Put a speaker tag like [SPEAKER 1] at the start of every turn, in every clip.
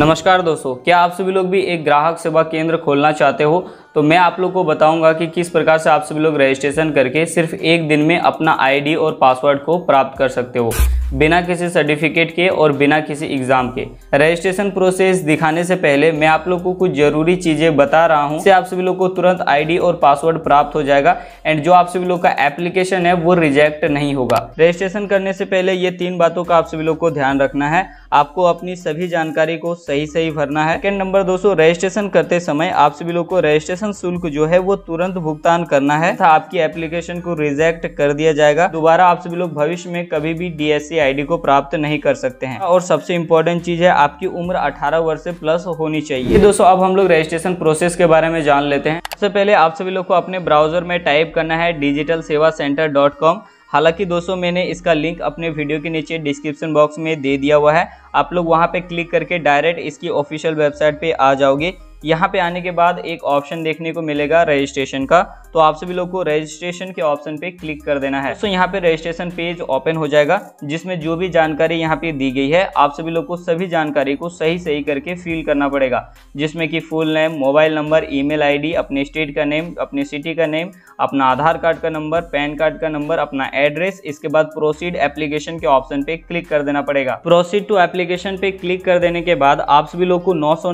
[SPEAKER 1] नमस्कार दोस्तों क्या आप सभी लोग भी एक ग्राहक सेवा केंद्र खोलना चाहते हो तो मैं आप लोग को बताऊंगा कि किस प्रकार से आप सभी लोग रजिस्ट्रेशन करके सिर्फ एक दिन में अपना आईडी और पासवर्ड को प्राप्त कर सकते हो बिना किसी सर्टिफिकेट के और बिना किसी एग्ज़ाम के रजिस्ट्रेशन प्रोसेस दिखाने से पहले मैं आप लोग को कुछ ज़रूरी चीज़ें बता रहा हूँ आप सभी लोग को तुरंत आई और पासवर्ड प्राप्त हो जाएगा एंड जो आप सभी लोग का एप्लीकेशन है वो रिजेक्ट नहीं होगा रजिस्ट्रेशन करने से पहले ये तीन बातों का आप सभी लोग को ध्यान रखना है आपको अपनी सभी जानकारी को सही सही भरना है सेकेंड नंबर दोस्तों रजिस्ट्रेशन करते समय आप सभी लोग को रजिस्ट्रेशन शुल्क जो है वो तुरंत भुगतान करना है तथा आपकी एप्लीकेशन को रिजेक्ट कर दिया जाएगा दोबारा आप सभी लोग भविष्य में कभी भी डीएससी आईडी को प्राप्त नहीं कर सकते हैं और सबसे इम्पोर्टेंट चीज है आपकी उम्र अठारह वर्ष से प्लस होनी चाहिए दोस्तों अब हम लोग रजिस्ट्रेशन प्रोसेस के बारे में जान लेते हैं सबसे पहले आप सभी लोग को अपने ब्राउजर में टाइप करना है digital Seva centre dot com हालांकि दोस्तों मैंने इसका लिंक अपने वीडियो के नीचे डिस्क्रिप्शन बॉक्स में दे दिया हुआ है आप लोग वहाँ पे क्लिक करके डायरेक्ट इसकी ऑफिशियल वेबसाइट पे आ जाओगे यहाँ पे आने के बाद एक ऑप्शन देखने को मिलेगा रजिस्ट्रेशन का तो आप सभी लोग को रजिस्ट्रेशन के ऑप्शन पे क्लिक कर देना है सो यहाँ पे रजिस्ट्रेशन पेज ओपन हो जाएगा जिसमें जो भी जानकारी यहाँ पे दी गई है आप सभी लोग को सभी जानकारी को सही सही करके फिल करना पड़ेगा जिसमें कि full name mobile number email ID अपने स्टेट का नेम अपने सिटी का नेम अपना आधार कार्ड का नंबर पैन कार्ड का नंबर अपना एड्रेस इसके बाद प्रोसीड एप्लीकेशन के ऑप्शन पे क्लिक कर देना पड़ेगा प्रोसीड टू एप्लीकेशन पे क्लिक कर देने के बाद आप सभी लोग को नौ सौ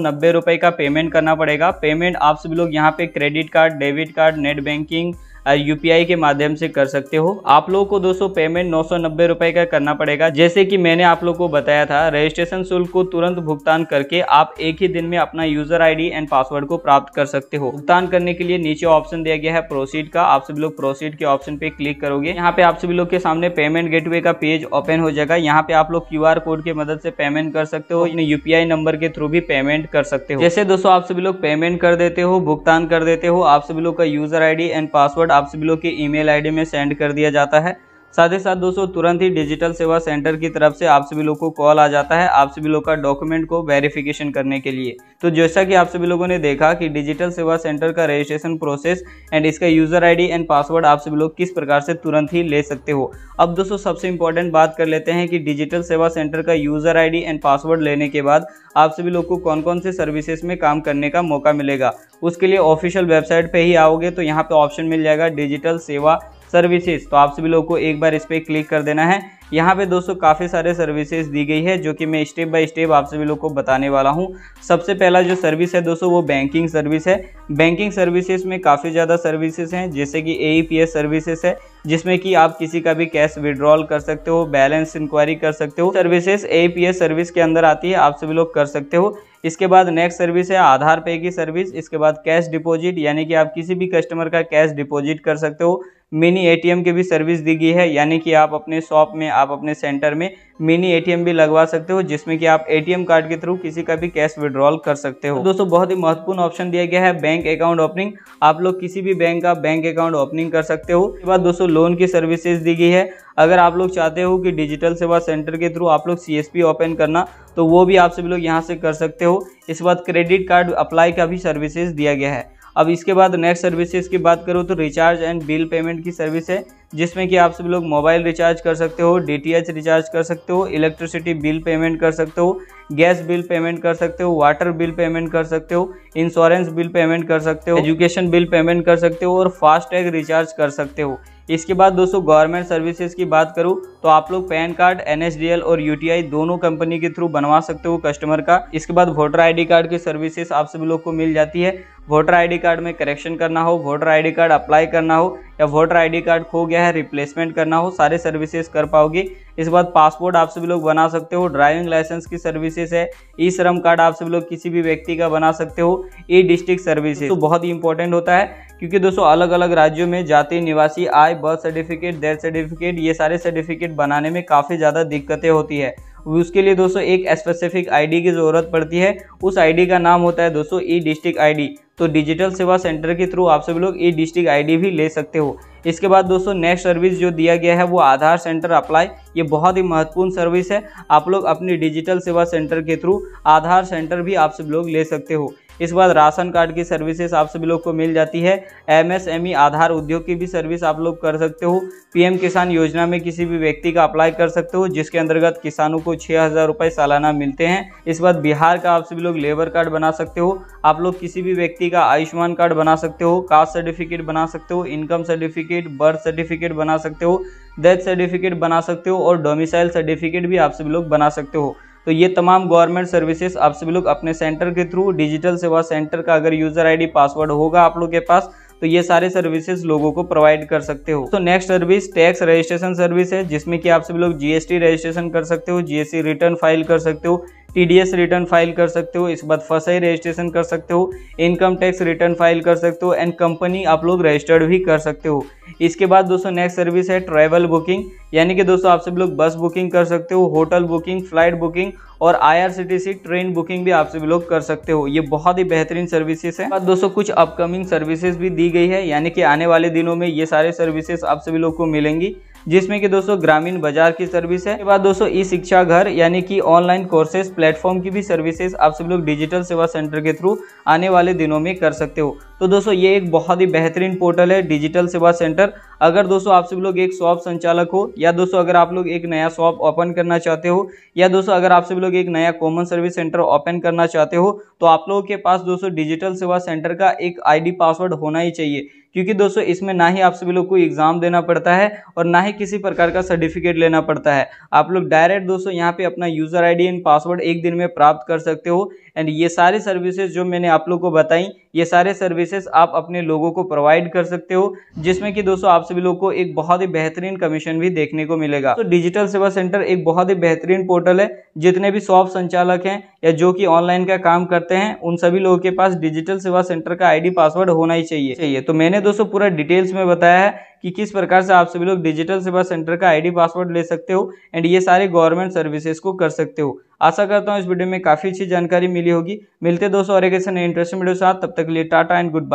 [SPEAKER 1] का पेमेंट करना पड़ेगा पेमेंट आप सभी लोग यहाँ पे credit card debit card net banking UPI के माध्यम से कर सकते हो आप लोगों को दोस्तों पेमेंट नौ सौ का करना पड़ेगा जैसे कि मैंने आप लोग को बताया था रजिस्ट्रेशन शुल्क को तुरंत भुगतान करके आप एक ही दिन में अपना यूजर आईडी एंड पासवर्ड को प्राप्त कर सकते हो भुगतान करने के लिए नीचे ऑप्शन दिया गया है प्रोसीड का आप सभी लोग प्रोसीड के ऑप्शन पे क्लिक करोगे यहाँ पे आप सभी लोग के सामने पेमेंट गेटवे का पेज ओपन हो जाएगा यहाँ पे आप लोग आर कोड की मदद से पेमेंट कर सकते हो यूपीआई नंबर के थ्रू भी पेमेंट कर सकते हो जैसे दोस्तों आप सभी लोग पेमेंट कर देते हो भुगतान कर देते हो आप सभी लोग का यूजर डी एंड पासवर्ड आप सभी लोग के ईमेल आईडी में सेंड कर दिया जाता है साथ ही साथ दोस्तों तुरंत ही डिजिटल सेवा सेंटर की तरफ से आप सभी लोग को कॉल आ जाता है आप सभी लोग का डॉक्यूमेंट को वेरिफिकेशन करने के लिए तो जैसा कि आप सभी लोगों ने देखा कि डिजिटल सेवा सेंटर का रजिस्ट्रेशन प्रोसेस एंड इसका यूजर आईडी एंड पासवर्ड आप सभी लोग किस प्रकार से तुरंत ही ले सकते हो अब दोस्तों सबसे इंपॉर्टेंट बात कर लेते हैं कि डिजिटल सेवा सेंटर का यूजर आई एंड पासवर्ड लेने के बाद आप सभी लोग को कौन कौन से सर्विसेज में काम करने का मौका मिलेगा उसके लिए ऑफिशियल वेबसाइट पर ही आओगे तो यहाँ पर ऑप्शन मिल जाएगा डिजिटल सेवा सर्विसेज तो आप सभी लोगों को एक बार इस पर क्लिक कर देना है यहाँ पे दोस्तों काफ़ी सारे सर्विसेज दी गई है जो कि मैं स्टेप बाय स्टेप आप सभी लोग को बताने वाला हूँ सबसे पहला जो सर्विस है दोस्तों वो बैंकिंग सर्विस है बैंकिंग सर्विसेज में काफ़ी ज़्यादा सर्विसेज हैं जैसे कि ए सर्विसेज e है जिसमें कि आप किसी का भी कैश विड्रॉल कर सकते हो बैलेंस इंक्वायरी कर सकते हो सर्विसेज ए सर्विस के अंदर आती है आप सभी लोग कर सकते हो इसके बाद नेक्स्ट सर्विस है आधार पे की सर्विस इसके बाद कैश डिपॉजिट यानी कि आप किसी भी कस्टमर का कैश डिपॉजिट कर सकते हो मिनी एटीएम की भी सर्विस दी गई है यानी कि आप अपने शॉप में आप अपने सेंटर में मिनी एटीएम भी लगवा सकते हो जिसमें कि आप एटीएम कार्ड के थ्रू किसी का भी कैश विड्रॉल कर सकते हो तो दोस्तों बहुत ही महत्वपूर्ण ऑप्शन दिया गया है बैंक अकाउंट ओपनिंग आप लोग किसी भी बैंक का बैंक अकाउंट ओपनिंग कर सकते हो उसके बाद दोस्तों लोन की सर्विसेज दी गई है अगर आप लोग चाहते हो कि डिजिटल सेवा सेंटर के थ्रू आप लोग सी ओपन करना तो वो भी आप सभी लोग यहाँ से कर सकते हो इसके बाद क्रेडिट कार्ड अप्लाई का भी सर्विसेज दिया गया है अब इसके बाद नेक्स्ट सर्विसेज की बात करूँ तो रिचार्ज एंड बिल पेमेंट की सर्विस है जिसमें कि आप सभी लोग मोबाइल रिचार्ज कर सकते हो डी रिचार्ज कर सकते हो इलेक्ट्रिसिटी बिल पेमेंट कर सकते हो गैस बिल पेमेंट कर सकते हो वाटर बिल पेमेंट कर सकते हो इंश्योरेंस बिल पेमेंट कर सकते हो एजुकेशन बिल पेमेंट कर सकते हो और फास्टैग रिचार्ज कर सकते हो इसके बाद दोस्तों गवर्नमेंट सर्विसेज की बात करूं तो आप लोग पैन कार्ड एन और यू दोनों कंपनी के थ्रू बनवा सकते हो कस्टमर का इसके बाद वोटर आईडी कार्ड की सर्विसेज आप सभी लोग को मिल जाती है वोटर आईडी कार्ड में करेक्शन करना हो वोटर आईडी कार्ड अप्लाई करना हो या वोटर आईडी कार्ड खो गया है रिप्लेसमेंट करना हो सारे सर्विसेज कर पाओगे इस बाद पासपोर्ट आप सभी लोग बना सकते हो ड्राइविंग लाइसेंस की सर्विसेज है ई श्रम कार्ड आप सभी लोग किसी भी व्यक्ति का बना सकते हो ई डिस्ट्रिक्ट सर्विसेज तो बहुत ही इंपॉर्टेंट होता है क्योंकि दोस्तों अलग अलग राज्यों में जाति निवासी आय बर्थ सर्टिफिकेट डेथ सर्टिफिकेट ये सारे सर्टिफिकेट बनाने में काफ़ी ज़्यादा दिक्कतें होती है उसके लिए दोस्तों एक स्पेसिफिक आईडी की ज़रूरत पड़ती है उस आईडी का नाम होता है दोस्तों ई डिस्ट्रिक्ट आईडी तो डिजिटल सेवा सेंटर के थ्रू आप सभी लोग ई डिस्ट्रिक्ट आईडी भी ले सकते हो इसके बाद दोस्तों नेक्स्ट सर्विस जो दिया गया है वो आधार सेंटर अप्लाई ये बहुत ही महत्वपूर्ण सर्विस है आप लोग अपनी डिजिटल सेवा सेंटर के थ्रू आधार सेंटर भी आप सब लोग ले सकते हो इसके बाद राशन कार्ड की सर्विसेज आप सभी लोग को मिल जाती है एमएसएमई आधार उद्योग की भी सर्विस आप लोग कर सकते हो पीएम किसान योजना में किसी भी व्यक्ति का अप्लाई कर सकते हो जिसके अंतर्गत किसानों को छः हज़ार रुपये सालाना मिलते हैं इस बाद बिहार का आप सभी लोग लेबर कार्ड बना सकते हो आप लोग किसी भी व्यक्ति का आयुष्मान कार्ड बना सकते हो कास्ट सर्टिफिकेट बना सकते हो इनकम सर्टिफिकेट बर्थ सर्टिफिकेट बना सकते हो डेथ सर्टिफिकेट बना सकते हो और डोमिसाइल सर्टिफिकेट भी आप सभी लोग बना सकते हो तो ये तमाम गवर्नमेंट सर्विसेज आप सभी लोग अपने सेंटर के थ्रू डिजिटल सेवा सेंटर का अगर यूजर आईडी पासवर्ड होगा आप लोग के पास तो ये सारे सर्विसेज लोगों को प्रोवाइड कर सकते हो तो next service tax registration service है जिसमें कि आप सभी लोग जीएसटी रजिस्ट्रेशन कर सकते हो जीएसटी रिटर्न फाइल कर सकते हो टीडीएस रिटर्न फाइल कर सकते हो इसके बाद फसाई रजिस्ट्रेशन कर सकते हो इनकम टैक्स रिटर्न फाइल कर सकते हो एंड कंपनी आप लोग रजिस्टर्ड भी कर सकते हो इसके बाद दोस्तों नेक्स्ट सर्विस है ट्रैवल बुकिंग यानी कि दोस्तों आप सभी लोग बस बुकिंग कर सकते हो होटल बुकिंग फ्लाइट बुकिंग और आईआरसीटीसी ट्रेन बुकिंग भी आप सभी लोग कर सकते हो ये बहुत ही बेहतरीन सर्विसेज है दोस्तों कुछ अपकमिंग सर्विसेज भी दी गई है यानी कि आने वाले दिनों में ये सारे सर्विसेज आप सभी लोग को मिलेंगी जिसमें कि दोस्तों ग्रामीण बाजार की सर्विस है बाद दोस्तों ई शिक्षा घर यानी कि ऑनलाइन कोर्सेज प्लेटफॉर्म की भी सर्विसेज आप सब लोग डिजिटल सेवा सेंटर के थ्रू आने वाले दिनों में कर सकते हो तो दोस्तों ये एक बहुत ही बेहतरीन पोर्टल है डिजिटल सेवा सेंटर अगर दोस्तों आप सभी लोग एक शॉप संचालक हो या दोस्तों अगर आप लोग एक नया शॉप ओपन करना चाहते हो या दोस्तों अगर आप सभी लोग एक नया कॉमन सर्विस सेंटर ओपन करना चाहते हो तो आप लोगों के पास दोस्तों डिजिटल सेवा सेंटर का एक आईडी पासवर्ड होना ही चाहिए क्योंकि दोस्तों इसमें ना ही आप सभी लोग को एग्जाम देना पड़ता है और ना ही किसी प्रकार का सर्टिफिकेट लेना पड़ता है आप लोग डायरेक्ट दोस्तों यहाँ पे अपना यूजर आईडी एंड पासवर्ड एक दिन में प्राप्त कर सकते हो एंड ये सारी सर्विसेज जो मैंने आप लोग को बताई ये सारे सर्विसेज आप अपने लोगों को प्रोवाइड कर सकते हो जिसमें कि दोस्तों आप सभी लोग को एक बहुत ही बेहतरीन कमीशन भी देखने को मिलेगा तो डिजिटल सेवा सेंटर एक बहुत ही बेहतरीन पोर्टल है जितने भी शॉप संचालक हैं या जो कि ऑनलाइन का काम करते हैं उन सभी लोगों के पास डिजिटल सेवा सेंटर का आईडी पासवर्ड होना ही चाहिए चाहिए तो मैंने दोस्तों पूरा डिटेल्स में बताया है कि किस प्रकार से आप सभी लोग डिजिटल सेवा सेंटर का आईडी पासवर्ड ले सकते हो एंड ये सारे गवर्नमेंट सर्विसेज को कर सकते हो आशा करता हूँ इस वीडियो में काफ़ी अच्छी जानकारी मिली होगी मिलते दोस्तों और एक ऐसे इंटरेस्टिंग वीडियो साथ तब तक लिए टाटा एंड गुड बाय